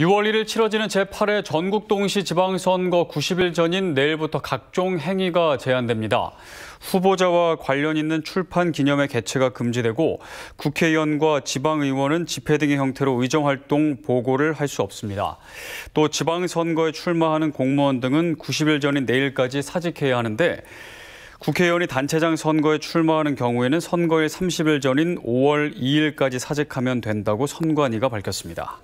6월 1일 치러지는 제8회 전국 동시 지방선거 90일 전인 내일부터 각종 행위가 제한됩니다. 후보자와 관련 있는 출판 기념회 개최가 금지되고 국회의원과 지방의원은 집회 등의 형태로 의정활동 보고를 할 수 없습니다. 또 지방선거에 출마하는 공무원 등은 90일 전인 내일까지 사직해야 하는데 국회의원이 단체장 선거에 출마하는 경우에는 선거일 30일 전인 5월 2일까지 사직하면 된다고 선관위가 밝혔습니다.